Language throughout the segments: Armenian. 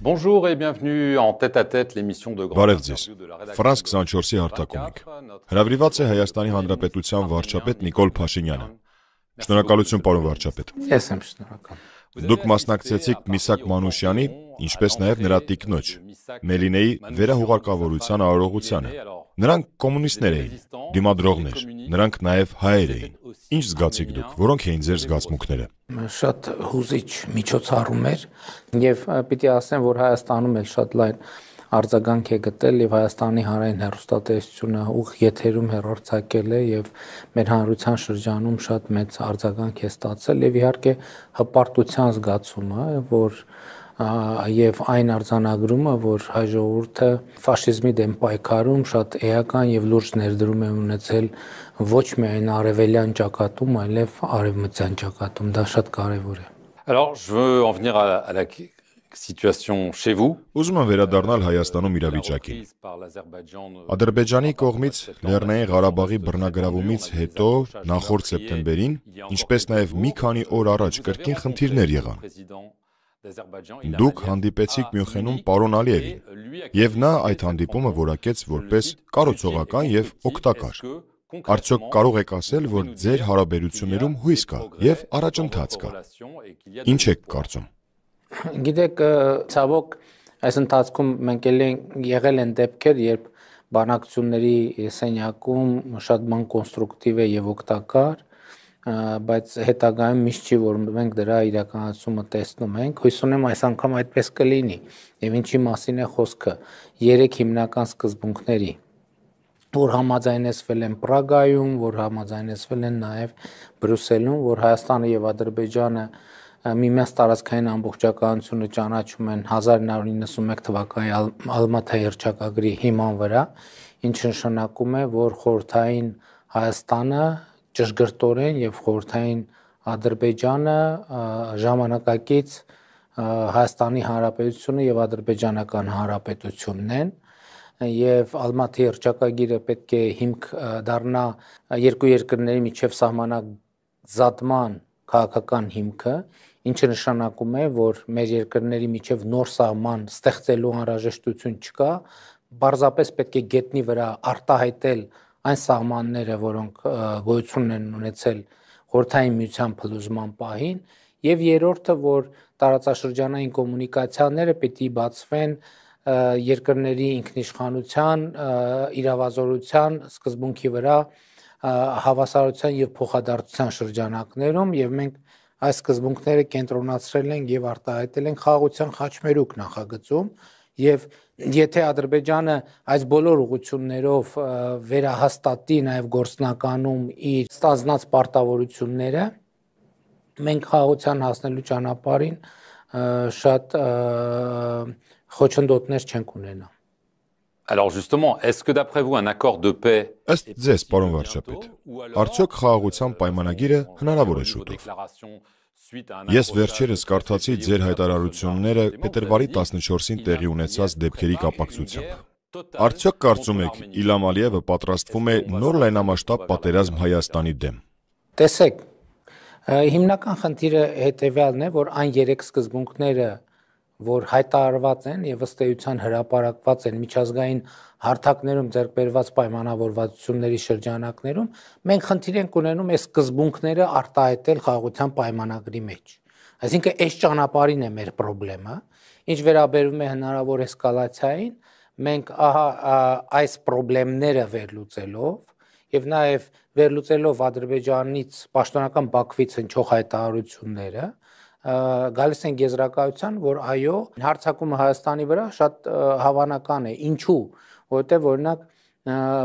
Bonjour et bienvenue en Tête-à-Tête, l'émission de Grand Բարև ձեզ։ Ֆրանս 24-ի արտակոմիկ։ Հրավիրված է Հայաստանի Հանրապետության վարչապետ Նիկոլ Փաշինյանը։ Շնորհակալություն, պարոն վարչապետ։ Ես եմ շնորհակալ։ Դուք մասնակցեցիք Միսակ Մանուշյանի ինչպես նաև նրա տիկնոջ Մելինեի վերահուղարկավորության արարողությանը։ Նրանք կոմունիստներ էին, դիմադրողներ, նրանք նաև հայեր էին։ Ինչ զգացիք դուք, որոնք էին ձեր զգացմունքները։ Շատ հուզիչ միջոցառում էր եւ պիտի ասեմ, որ Հայաստանում էլ շատ լայն արձագանք է գտել եւ Հայաստանի հանրային հերոստատեսությունը ուղ եթերում հերարցակել է եւ մեր հանրության շրջանում շատ մեծ արձագանք է ստացել եւ իհարկե հպարտության զգացումը, որ եւ այն արձանագրումը, որ հայ ժողովուրդը ֆաշիզմի դեմ պայքարում շատ էական եւ լուրջ ներդրում է ունեցել ոչ միայն արևելյան ճակատում, այլև արևմտյան ճակատում, դա շատ կարեւոր է։ Alors, je veux en venir à, à la situation chez vous. Ուզում եմ վերադառնալ Հայաստանում իրավիճակին։ euh, Ադրբեջանի կողմից Լեռնային euh, Ղարաբաղի բռնագրավումից հետո euh, նախորդ սեպտեմբերին, ինչպես նաև մի քանի օր առաջ կրկին խնդիրներ եղան։ Դուք հանդիպեցիք Մյունխենում պարոն Ալիևին, եւ նա այդ հանդիպումը որակեց որպես կառուցողական եւ օգտակար։ Արդյոք կարող եք ասել, որ ձեր հարաբերություններում հույս կա եւ առաջընթաց կա։ Ինչ եք կարծում։ Գիտեք, ցավոք, այս ընթացքում մենք էլ եղել են դեպքեր, երբ բանակցությունների սենյակում շատ բան կոնստրուկտիվ է եւ օգտակար է բայց հետագայում միշտ չի որ մենք դրա իրականացումը տեսնում ենք հույս ունեմ այս անգամ այդպես կլինի եւ ինչի մասին է խոսքը երեք հիմնական սկզբունքների որ համաձայնեցվել են Պրագայում, որ համաձայնեցվել են նաև Բրյուսելում, որ Հայաստանը եւ Ադրբեջանը միմյանց տարածքային ամբողջականությունը ճանաչում են 1991 թվականի Ալմատայի հռչակագրի հիման վրա, ինչ նշանակում է, որ խորթային Հայաստանը ճշգրտորեն եւ խորթային Ադրբեջանը ժամանակակից Հայաստանի Հանրապետությունը եւ Ադրբեջանական Հանրապետությունն են եւ Ալմատի հրճակագիրը պետք է հիմք դառնա երկու երկրների միջև սահմանազատման քաղաքական հիմքը, ինչը նշանակում է, որ մեր երկրների միջև նոր սահման ստեղծելու անհրաժեշտություն չկա, բարձապես պետք է գետնի վրա արտահայտել այն սահմանները, որոնք գոյություն են ունեցել խորթային միության փլուզման պահին, եւ երրորդը, որ տարածաշրջանային կոմունիկացիաները պիտի բացվեն երկրների ինքնիշխանության, իրավազորության սկզբունքի վրա հավասարության եւ փոխադարձության շրջանակներում եւ մենք այս սկզբունքները կենտրոնացրել ենք եւ արտահայտել ենք խաղաղության խաչմերուկ նախագծում, եւ եթե Ադրբեջանը այս բոլոր ուղություններով վերահաստատի նաեւ գործնականում իր ստանձնած պարտավորությունները, մենք խաղացան հասնելու ճանապարհին շատ խոչընդոտներ չենք ունենա։ Alors justement, est-ce que d'après vous un accord de paix Ըստ ձեզ, պարոն վարչապետ, արդյոք խաղաղության պայմանագիրը հնարավոր է շուտով։ Ես վերջերս կարդացի ձեր հայտարարությունները փետրվարի 14-ին տեղի ունեցած դեպքերի կապակցությամբ։ Արդյոք կարծում եք Իլամ Ալիևը պատրաստվում է նոր լայնամասշտաբ պատերազմ Հայաստանի դեմ։ Տեսեք, հիմնական խնդիրը հետևյալն է, որ այն երեք սկզբունքները, որ հայտարարված են եւ ըստ էության հրապարակված են միջազգային հարթակներում ձեռքբերված պայմանավորվածությունների շրջանակներում մենք խնդիր ենք ունենում այս սկզբունքները արտահայտել խաղաղության պայմանագրի մեջ։ Այսինքն այս ճանապարհին է մեր խնդրը, ինչ վերաբերում է հնարավոր էսկալացիային, մենք ահա այս խնդիրները վերլուծելով եւ նաեւ վերլուծելով Ադրբեջանից պաշտոնական Բաքվից հնչող հայտարարությունները, գալիս են եզրակացության, որ այո, հարցակումը Հայաստանի վրա շատ հավանական է։ Ինչու՞ որովհետև օրինակ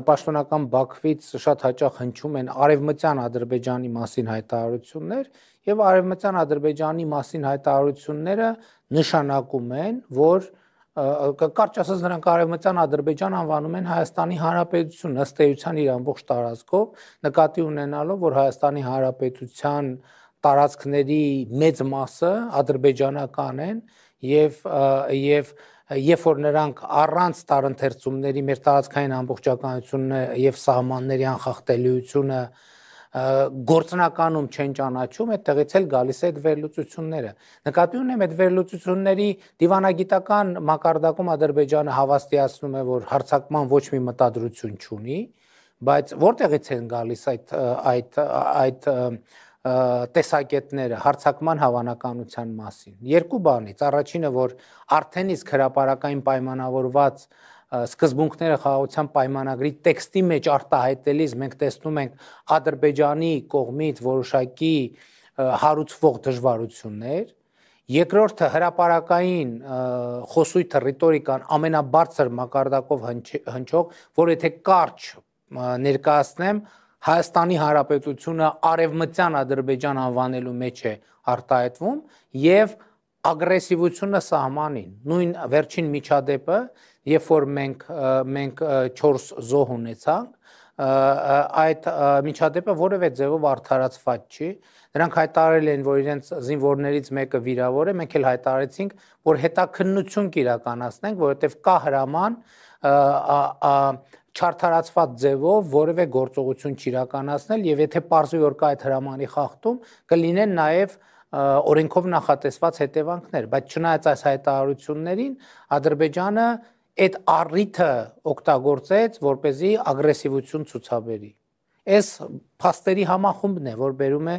պաշտոնական Բաքվից շատ հաճախ հնչում են արևմտյան Ադրբեջանի մասին հայտարարություններ եւ արևմտյան Ադրբեջանի մասին հայտարարությունները նշանակում են, որ կարճ ասած նրանք արևմտյան Ադրբեջան անվանում են Հայաստանի Հանրապետություն ըստ էության իր ամբողջ տարածքով, նկատի ունենալով, որ Հայաստանի Հանրապետության տարածքների մեծ մասը ադրբեջանական են եւ եւ և երբ որ նրանք առանց տարընթերցումների մեր տարածքային ամբողջականությունը եւ սահմանների անխախտելիությունը գործնականում չեն ճանաչում, այդտեղից էլ գալիս է այդ վերլուծությունները։ Նկատի ունեմ այդ վերլուծությունների դիվանագիտական մակարդակում Ադրբեջանը հավաստիացնում է, որ հարցակման ոչ մի մտադրություն չունի, բայց որտեղից են գալիս այդ այդ այդ, այդ տեսակետները հարցակման հավանականության մասին։ Երկու բանից, առաջինը որ արդեն իսկ հրաապարական պայմանավորված սկզբունքները խաղաղության պայմանագրի տեքստի մեջ արտահայտելիս մենք տեսնում ենք Ադրբեջանի կողմից որոշակի հարուցվող դժվարություններ, Երկրորդը հրաապարակային խոսույթը ռիտորիկան ամենաբարձր մակարդակով հնչող, որ եթե կարճ ներկայացնեմ, Հայաստանի Հանրապետությունը արևմտյան Ադրբեջան անվանելու մեջ է արտահայտվում եւ ագրեսիվությունը սահմանին նույն վերջին միջադեպը երբ որ մենք մենք 4 զոհ ունեցանք այդ միջադեպը որևէ ձևով արդարացված չի նրանք հայտարարել են որ իրենց զինվորներից մեկը վիրավոր է մենք էլ հայտարարեցինք որ հետաքննություն կիրականացնենք որովհետև կա հրաման չարթարացված ձևով որևէ գործողություն չիրականացնել եւ եթե parzvi որ կա այդ հրամանի խախտում կլինեն նաեւ օրենքով նախատեսված հետևանքներ, բայց չնայած այս հայտարարություններին Ադրբեջանը այդ առիթը օգտագործեց, որ เป զի ագրեսիվություն ցուցաբերի։ Այս փաստերի համախումբն է, որ բերում է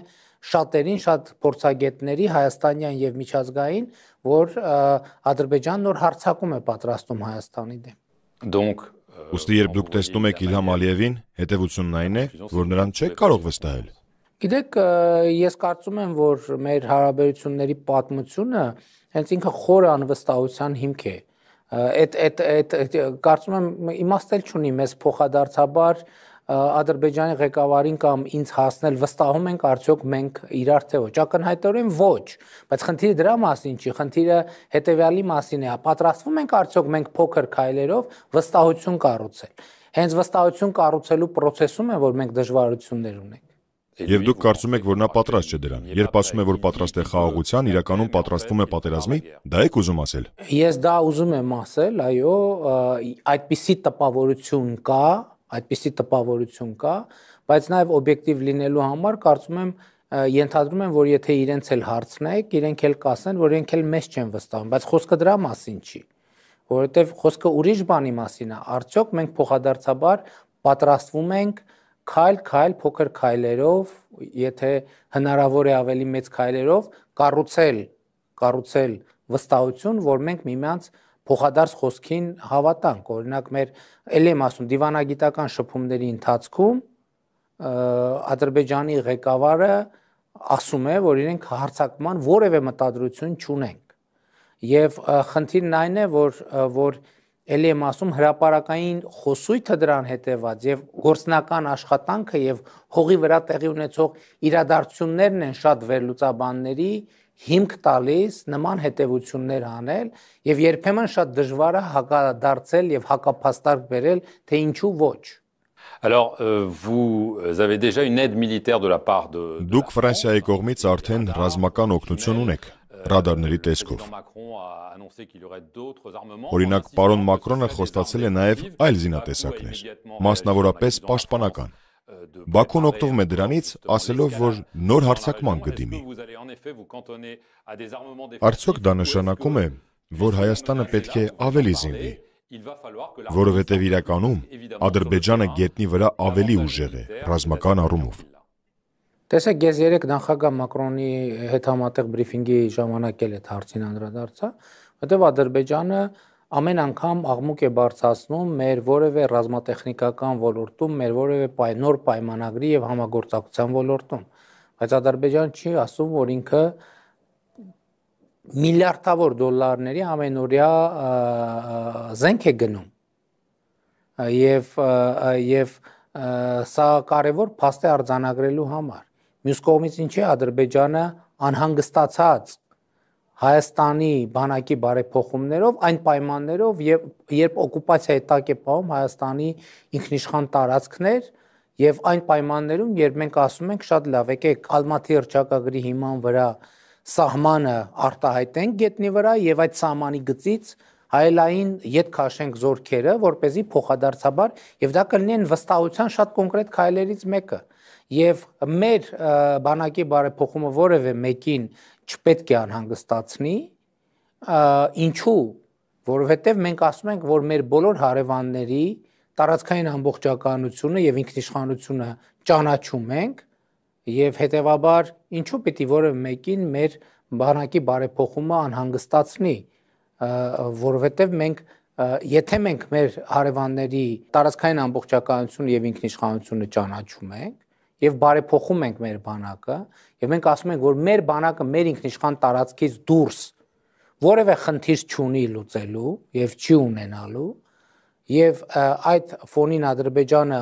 շատերին, շատ փորձագետների հայաստանյան եւ միջազգային, որ Ադրբեջանն նոր հարցակում է պատրաստում Հայաստանի դեմ։ Դուք Ոստի երբ դուք տեսնում եք Իլհամ Ալիևին, հետևությունն այն է, որ նրան չեք կարող վստահել։ Գիտեք, ես կարծում եմ, որ մեր հարաբերությունների պատմությունը հենց ինքը խոր անվստահության հիմք է։ Այդ այդ այդ կարծում եմ իմաստ էլ չունի մեզ փոխադարձաբար Ադրբեջանի ղեկավարին կամ ինձ հասնել վստահում ենք արդյոք մենք իրար թե ոչ։ Ակնհայտորեն ոչ, բայց խնդիրը դրա մասին չի, խնդիրը հետեւյալի մասին է, պատրաստվում ենք արդյոք մենք փոքր քայլերով վստահություն կառուցել։ Հենց վստահություն կառուցելու process-ում է, որ մենք դժվարություններ ունենք։ Եվ դուք կարծում եք, որ նա պատրաստ չէ դրան։ Երբ ասում է, որ պատրաստ է խաղաղության, իրականում պատրաստվում է պատերազմի, դա եք ուզում ասել։ Ես դա ուզում եմ ասել, այո, այդպիսի տպավորություն կա, Այդպիսի տպավորություն կա, բայց նաև օբյեկտիվ լինելու համար կարծում եմ ենթադրում են, որ եթե իրենց էլ հարցնեք, իրենք էլ կասեն, որ իրենք էլ մեզ չեն վստահում, բայց խոսքը դրա մասին չի, որովհետև խոսքը ուրիշ բանի մասին է։ Արդյոք մենք փոխադարձաբար պատրաստվում ենք քայլ-քայլ փոքր քայլերով, եթե հնարավոր է ավելի մեծ քայլերով կառուցել, կառուցել վստահություն, որ մենք միմյանց մի փոխադարձ խոսքին հավատանք։ Օրինակ մեր ել եմ ասում դիվանագիտական շփումների ընթացքում Ադրբեջանի ղեկավարը ասում է, որ իրենք հարցակման որևէ մտադրություն չունենք։ Եվ խնդիրն այն է, որ որ ել եմ ասում հրաապարական խոսույթը դրան հետևած եւ գործնական աշխատանքը եւ հողի վրա տեղի ունեցող իրադարձություններն են շատ վերլուծաբանների հիմք տալիս նման հետևություններ անել եւ երբեմն շատ դժվար է հակադարձել եւ հակափաստարկ բերել թե ինչու ոչ Alors euh, vous euh, avez déjà une aide militaire de la part de Դուք Ֆրանսիայի կողմից արդեն ռազմական օգնություն ունեք ռադարների euh, տեսքով։ Օրինակ, պարոն Մակրոնը խոստացել է նաև այլ զինատեսակներ, մասնավորապես պաշտպանական։ Բաքուն օգտվում է դրանից, ասելով, որ նոր հարցակման կդիմի։ Արդյոք դա նշանակում է, որ Հայաստանը պետք է ավելի զինվի, որովհետև իրականում Ադրբեջանը գետնի վրա ավելի ուժեղ է ռազմական առումով։ Տեսեք, ես երեք նախագահ Մակրոնի հետ համատեղ բրիֆինգի ժամանակ էլ այդ հարցին անդրադարձա, որտեղ Ադրբեջանը ամեն անգամ աղմուկ է բարձրացնում մեր որևէ ռազմատեխնիկական ոլորտում, մեր որևէ պայ, նոր պայմանագրի եւ համագործակցության ոլորտում։ Բայց Ադրբեջան չի ասում, որ ինքը միլիարդավոր դոլարների ամենօրյա զենք է գնում եւ եւ սա կարևոր փաստ է արձանագրելու համար մյուս կողմից ինչի ադրբեջանը անհանգստացած Հայաստանի բանակի բարեփոխումներով այն պայմաններով եւ երբ օկուպացիայի տակ է պահում Հայաստանի ինքնիշխան տարածքներ եւ այն պայմաններում երբ մենք ասում ենք շատ լավ եկեք Ալմատի հրճակագրի հիման վրա սահմանը արտահայտենք գետնի վրա եւ այդ սահմանի գծից հայելային յետ քաշենք զորքերը, որ เป զի փոխադարձաբար եւ դա կլինեն վստահության շատ կոնկրետ քայլերից մեկը։ Եվ մեր բանակի բարեփոխումը որևէ մեկին չպետք է անհանգստացնի, ինչու, որովհետև մենք ասում ենք, որ մեր բոլոր հարևանների տարածքային ամբողջականությունը եւ ինքնիշխանությունը ճանաչում ենք եւ հետեւաբար ինչու պիտի որևէ մեկին մեր բանակի բարեփոխումը անհանգստացնի, որովհետև մենք եթե մենք մեր հարևանների տարածքային ամբողջականությունը եւ ինքնիշխանությունը ճանաչում ենք, եւ բարեփոխում ենք մեր բանակը եւ մենք ասում ենք որ մեր բանակը մեր ինքնիշխան տարածքից դուրս որևէ խնդիր չունի լուծելու եւ չի ունենալու եւ այդ ֆոնին Ադրբեջանը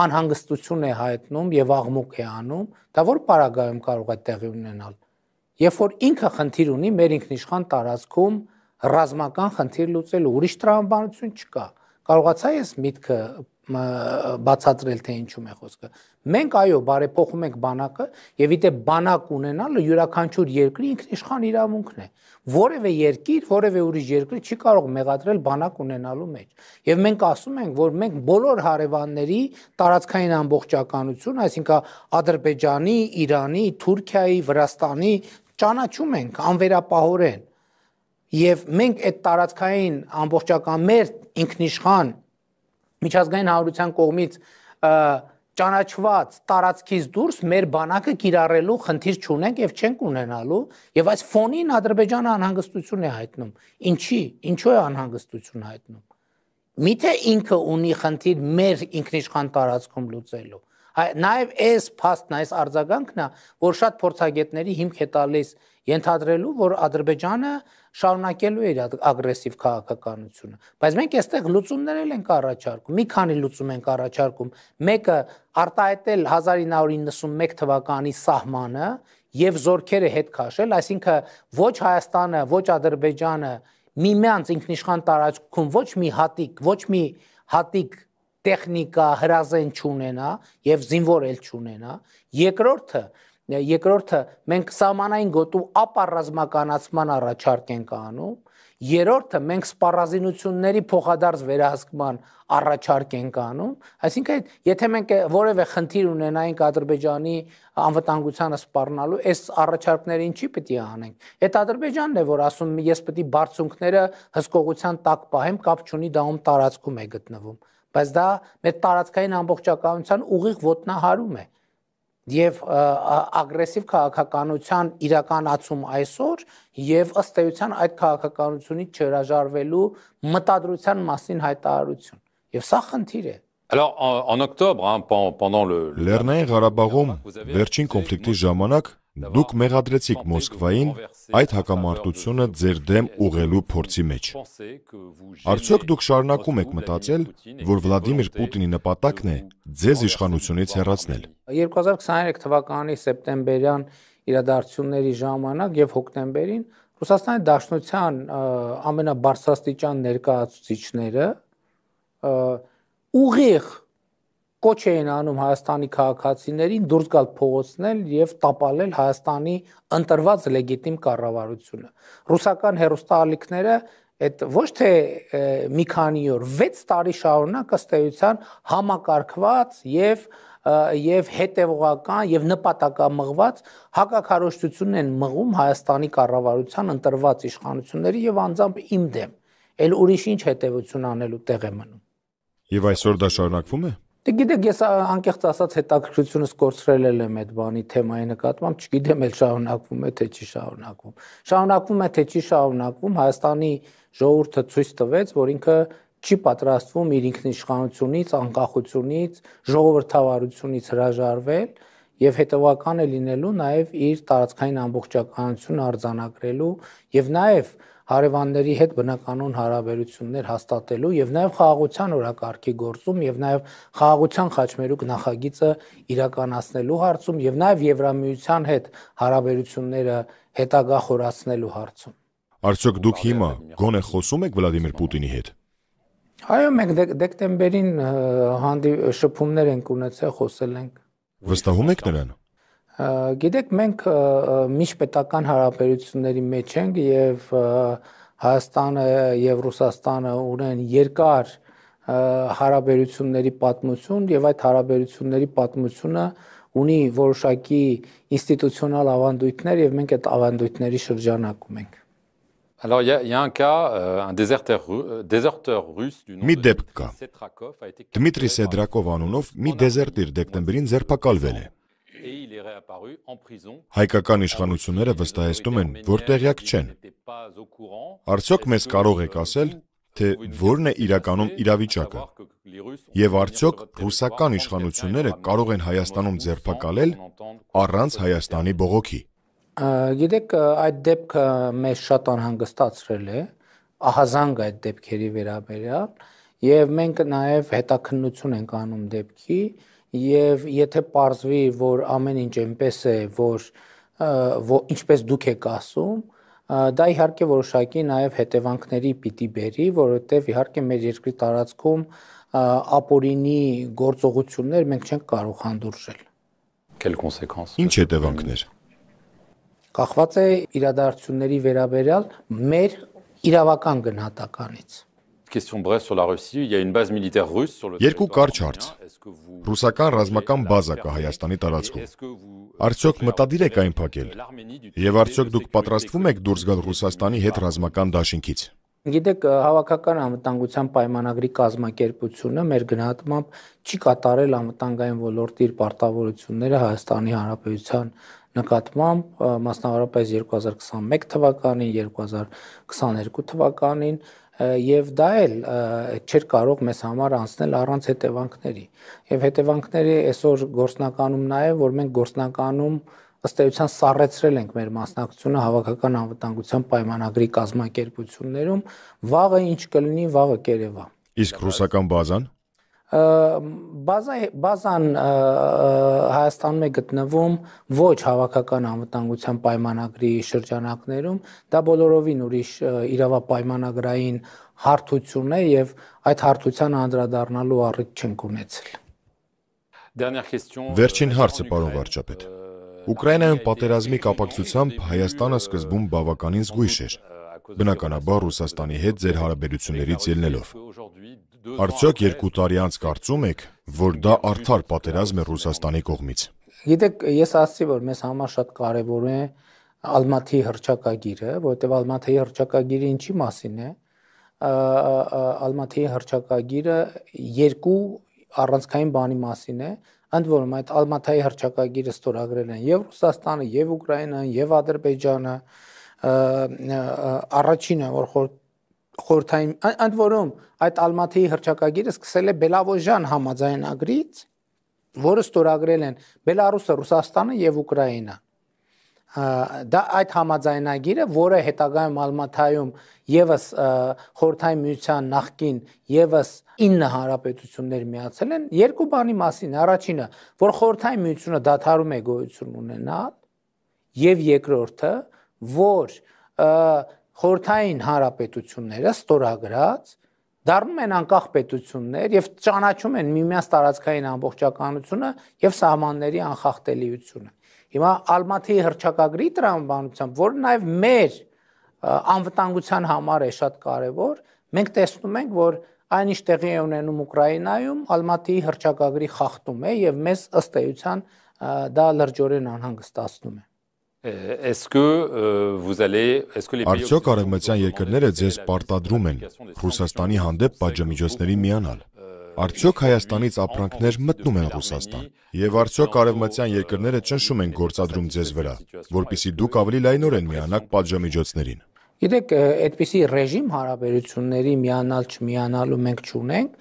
անհանգստություն է հայտնում եւ աղմուկ է անում դա որ պարագայում կարող է տեղի ունենալ երբ որ ինքը խնդիր ունի մեր ինքնիշխան տարածքում ռազմական խնդիր լուծելու ուրիշ տրամաբանություն չկա կարողացա ես միտքը բացատրել թե ինչու է խոսքը։ Մենք այո, բարեփոխում ենք բանակը եւ իտե բանակ ունենալը յուրաքանչյուր երկրի ինքնիշխան իրավունքն է։ Որևէ երկիր, որևէ ուրիշ երկրի չի կարող մեղադրել բանակ ունենալու մեջ։ Եվ մենք ասում ենք, որ մենք բոլոր հարևանների տարածքային ամբողջականություն, այսինքն Ադրբեջանի, Իրանի, Թուրքիայի, Վրաստանի ճանաչում ենք անվերապահորեն։ Եվ մենք այդ տարածքային ամբողջական մեր ինքնիշխան միջազգային հանրության կողմից ճանաչված տարածքից դուրս մեր բանակը կիրառելու խնդիր չունենք եւ չենք ունենալու եւ այս ֆոնին Ադրբեջանը անհանգստություն է հայտնում։ Ինչի՞, ինչու է անհանգստություն հայտնում։ Միթե ինքը ունի խնդիր մեր ինքնիշխան տարածքում լուծելու։ Նաեւ այս փաստն, այս արձագանքն է, որ շատ փորձագետների հիմք է տալիս ենթադրելու, որ Ադրբեջանը շարունակելու է իր ագրեսիվ քաղաքականությունը։ Բայց մենք այստեղ լուծումներ էլ ենք առաջարկում։ Մի քանի լուծում ենք առաջարկում։ Մեկը արտահայտել 1991 թվականի սահմանը եւ զորքերը հետ քաշել, այսինքն ոչ Հայաստանը, ոչ Ադրբեջանը միմյանց ինքնիշխան տարածքում ոչ մի հատիկ, ոչ մի հատիկ տեխնիկա հրազեն չունենա եւ զինվոր էլ չունենա։ Երկրորդը երկրորդը մենք սահմանային գոտու ապառազմականացման առաջարկ ենք անում, երրորդը մենք սպառազինությունների փոխադարձ վերահսկման առաջարկ ենք անում, այսինքն եթե մենք որևէ խնդիր ունենայինք Ադրբեջանի անվտանգությանը սպառնալու, այս առաջարկները ինչի պիտի անենք։ Այդ Ադրբեջանն է, որ ասում ես պիտի բարձունքները հսկողության տակ պահեմ, կապ չունի դա ում տարածքում է գտնվում բայց դա մեր տարածքային ամբողջականության ուղիղ ոտնահարում է եւ ագրեսիվ քաղաքականության իրականացում այսօր եւ ըստ էության այդ քաղաքականությունից չհրաժարվելու մտադրության մասին հայտարարություն եւ սա խնդիր է Alors en, en octobre hein, pendant le Լեռնային Ղարաբաղում վերջին կոնֆլիկտի ժամանակ Դուք մեղադրեցիք Մոսկվային այդ հակամարտությունը ձեր դեմ ուղղելու փորձի մեջ։ Արդյոք դուք շարունակում եք մտածել, որ Վլադիմիր Պուտինի նպատակն է ձեզ իշխանությունից հեռացնել։ 2023 թվականի սեպտեմբերյան իրադարձությունների ժամանակ եւ հոկտեմբերին Ռուսաստանի Դաշնության ամենաբարձրաստիճան ներկայացուցիչները ուղիղ կոչ էին անում Հայաստանի քաղաքացիներին դուրս գալ փողոցնել եւ տապալել Հայաստանի ընտրված լեգիտիմ կառավարությունը։ Ռուսական հերոստալիքները այդ ոչ թե մի քանի օր 6 տարի շարունակ ըստեյության համակարգված եւ եւ հետեւողական եւ նպատակամղված հակակարոշտությունն են մղում Հայաստանի կառավարության ընտրված իշխանությունների եւ անձամբ իմ դեմ։ Էլ ուրիշ ինչ հետեւություն անելու տեղ է մնում։ Եվ այսօր դա շարունակվում է։ Դե գիտեք, ես անկեղծ ասած հետաքրքրությունս կորցրել եմ այդ բանի թեմայի նկատմամբ, չգիտեմ էլ շարունակվում է թե չի շարունակվում։ Շարունակվում է թե չի շարունակվում, Հայաստանի ժողովուրդը ցույց տվեց, որ ինքը չի պատրաստվում իր ինքնիշխանությունից, անկախությունից, ժողովրդավարությունից հրաժարվել եւ հետևական է լինելու նաեւ իր տարածքային ամբողջականությունը արձանագրելու եւ նաեւ հարևանների հետ բնականոն հարաբերություններ հաստատելու եւ նաեւ խաղաղության օրակարգի գործում եւ նաեւ խաղաղության խաչմերուկ նախագիծը իրականացնելու հարցում եւ նաեւ Եվրամիության հետ հարաբերությունները հետագա խորացնելու հարցում։ Արդյոք դուք հիմա գոնե խոսում եք Վլադիմիր Պուտինի հետ։ Այո, մենք դեկտեմբերին հանդի շփումներ ենք ունեցել, խոսել ենք։ Վստահում եք նրան։ Գիտեք, մենք միջպետական հարաբերությունների մեջ ենք եւ Հայաստանը եւ Ռուսաստանը ունեն երկար հարաբերությունների պատմություն եւ այդ հարաբերությունների պատմությունը ունի որոշակի ինստիտուցիոնալ ավանդույթներ եւ մենք այդ ավանդույթների շրջանակում ենք։ Alors il y a il y a un cas euh, un déserteur déserteur russe du nom Մի դեպք կա։ Դմիտրի Սեդրակով անունով մի դեզերտիր դեկտեմբերին ձերբակալվել է։ Հայկական իշխանությունները վստահեցնում են, որ տեղյակ չեն։ Արդյոք մեզ կարող եք ասել, թե որն է իրականում իրավիճակը։ Եվ արդյոք ռուսական իշխանությունները կարող են Հայաստանում ձերբակալել առանց Հայաստանի բողոքի։ Գիտեք, այդ դեպքը մեզ շատ անհանգստացրել է, ահազանգ այդ դեպքերի վերաբերյալ, եւ մենք նաեւ հետաքննություն ենք անում դեպքի, եւ եթե ողջվի, որ ամեն ինչ այնպես է, որ որ ինչպես դուք եք ասում, դա իհարկե որոշակի նաև հետևանքների պիտի բերի, որովհետև իհարկե մեր երկրի տարածքում ապօրինի գործողություններ մենք չենք կարող հանդուրժել։ Quelles conséquences Ինչ հետևանքներ։ Կախված է իրադարձությունների վերաբերյալ մեր իրավական գնահատականից։ Երկու կարճ հարց։ Ռուսական ռազմական բազա կա Հայաստանի տարածքում։ Արդյոք մտադիր եք այն փակել։ Եվ արդյոք դուք պատրաստվում եք դուրս գալ Ռուսաստանի հետ ռազմական դաշինքից։ Գիտեք, հավաքական անվտանգության պայմանագրի կազմակերպությունը մեր գնահատմամբ չի կատարել անվտանգային ոլորտի իր պարտավորությունները Հայաստանի Հանրապետության նկատմամբ, մասնավորապես 2021 թվականին, 2022 թվականին եւ դա էլ չէր կարող մեզ համար անցնել առանց հետևանքների։ Եվ հետևանքները այսօր գործնականում նաեւ, որ մենք գործնականում ըստ էության սառեցրել ենք մեր մասնակցությունը հավաքական անվտանգության պայմանագրի կազմակերպություններում, վաղը ինչ կլինի, վաղը կերևա։ Իսկ ռուսական բազան բազա բազան Հայաստանում է գտնվում ոչ հավաքական անվտանգության պայմանագրի շրջանակներում դա բոլորովին ուրիշ իրավապայմանագրային հարթություն է եւ այդ հարթությանը անդրադառնալու առիթ չենք ունեցել Վերջին հարցը պարոն վարչապետ Ուկրաինայում պատերազմի կապակցությամբ Հայաստանը սկզբում բավականին զգույշ էր բնականաբար Ռուսաստանի հետ ձեր հարաբերություններից ելնելով։ Արդյոք երկու տարի անց կարծում եք, որ դա արդար պատերազմ է Ռուսաստանի կողմից։ Գիտեք, ես ասացի, որ մեզ համար շատ կարևոր է Ալմաթի հրճակագիրը, որովհետև Ալմաթի հրճակագիրը ինչի մասին է։ Ալմաթի հրճակագիրը երկու առանցքային բանի մասին է, ընդ որում այդ Ալմաթայի հրճակագիրը ստորագրել են եւ Ռուսաստանը, եւ Ուկրաինան, եւ Ադրբեջանը, առաջինը, որ խորտ խորթային ընդ որում այդ Ալմաթիի հրճակագիրը սկսել է Բելավոժան համաձայնագրից, որը ստորագրել են Բելարուսը, Ռուսաստանը եւ Ուկրաինան դա այդ համաձայնագիրը, որը հետագայում Ալմաթայում եւս խորթային միության նախկին եւս 9 հարաբերություններ միացել են երկու բանի մասին։ Առաջինը, որ խորթային միությունը դադարում է գոյություն ունենալ, եւ երկրորդը, որ խորթային հանրապետությունները ստորագրած դառնում են անկախ պետություններ եւ ճանաչում են միմյանց տարածքային ամբողջականությունը եւ սահմանների անխախտելիությունը։ Հիմա Ալմաթիի հրճակագրի տրամաբանությամբ, որը նաեւ մեր անվտանգության համար է շատ կարեւոր, մենք տեսնում ենք, որ այն ինչ տեղի է ունենում Ուկրաինայում, Ալմաթիի հրճակագրի խախտում է եւ մեզ ըստ էության դա լրջորեն անհանգստացնում է։ Est-ce que euh, vous allez est-ce que les pays Արդյոք արևմտյան երկրները ձեզ պարտադրում են Ռուսաստանի հանդեպ պատժամիջոցների euh, միանալ։ Արդյոք Հայաստանից ապրանքներ մտնում են Ռուսաստան, եւ արդյոք արևմտյան երկրները ճնշում են գործադրում ձեզ վրա, որpիսի դուք ավելի լայնորեն միանաք պատժամիջոցներին։ Գիտեք, այդպիսի ռեժիմ հարաբերությունների միանալ չմիանալու մենք չունենք,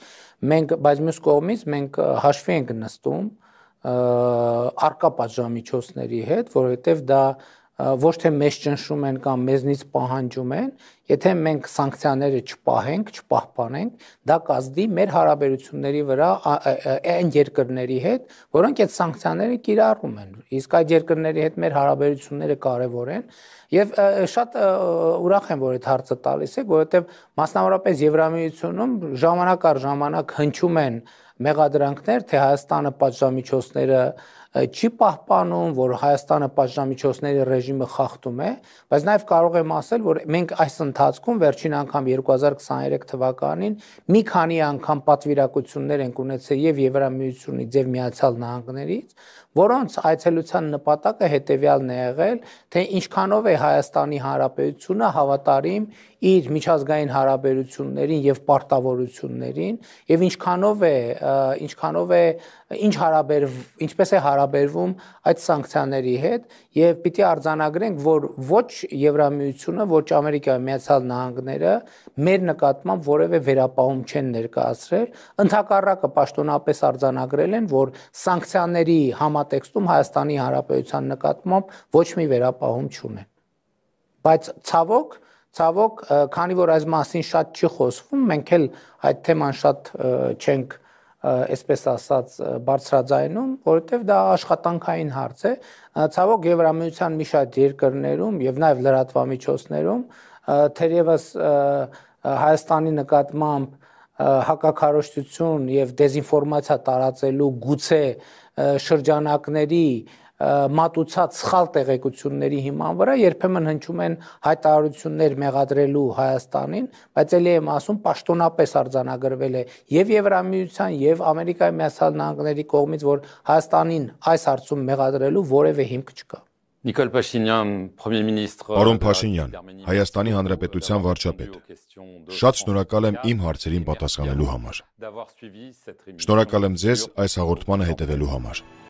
մենք բայց մյուս կողմից մենք հաշվի ենք նստում արկա պատժամիջոցների հետ, որովհետև դա ոչ թե մեզ ճնշում են կամ մեզնից պահանջում են, եթե մենք սանկցիաները չպահենք, չպահպանենք, դա կազդի մեր հարաբերությունների վրա այն երկրների հետ, որոնք այդ սանկցիաները կիրառում են։ Իսկ այդ երկրների հետ մեր հարաբերությունները կարևոր են եւ շատ ուրախ եմ, որ այդ հարցը տալիս եք, որովհետեւ մասնավորապես Եվրամիությունում ժամանակ առ ժամանակ հնչում են ժամանակ մեղադրանքներ, թե Հայաստանը պատժամիջոցները չի պահպանում, որ Հայաստանը պատժամիջոցների ռեժիմը խախտում է, բայց նաև կարող եմ ասել, որ մենք այս ընթացքում վերջին անգամ 2023 թվականին մի քանի անգամ պատվիրակություններ ենք ունեցել եւ Եվրամիությունից եւ Միացյալ Նահանգներից, որոնց այցելության նպատակը հետեւյալն է եղել, թե ինչքանով է Հայաստանի Հանրապետությունը հավատարիմ իր միջազգային հարաբերություններին եւ պարտավորություններին եւ ինչքանով է ինչքանով է ինչ հարաբեր ինչպես է հարաբեր հարաբերվում այդ սանկցիաների հետ եւ պիտի արձանագրենք, որ ոչ Եվրամիությունը, ոչ Ամերիկայի Միացյալ Նահանգները մեր նկատմամբ որևէ վերապահում չեն ներկայացրել, ընդհակառակը պաշտոնապես արձանագրել են, որ սանկցիաների համատեքստում Հայաստանի Հանրապետության նկատմամբ ոչ մի վերապահում չունեն։ Բայց ցավոք, ցավոք, քանի որ այս մասին շատ չի խոսվում, մենք էլ այդ թեման շատ չենք ա, այսպես ասած բարձրաձայնում, որովհետև դա աշխատանքային հարց է։ Ցավոք Եվրամիության մի շատ երկրներում եւ նաեւ լրատվամիջոցներում թերևս Հայաստանի նկատմամբ հակակարողություն եւ դեզինֆորմացիա տարածելու գուցե շրջանակների մատուցած սխալ տեղեկությունների հիման վրա երբեմն հնչում են հայտարարություններ մեղադրելու Հայաստանին, բայց ելի եմ ասում, պաշտոնապես արձանագրվել է եւ Եվրամիության եւ Ամերիկայի Միացյալ Նահանգների կողմից, որ Հայաստանին այս հարցում մեղադրելու որևէ հիմք չկա։ Նիկոլ Փաշինյան, Պրեմիեր մինիստրը Արոն Փաշինյան, Հայաստանի Հանրապետության վարչապետ։ Շատ շնորհակալ եմ իմ հարցերին պատասխանելու համար։ Շնորհակալ եմ ձեզ այս հաղորդմանը հետևելու համար։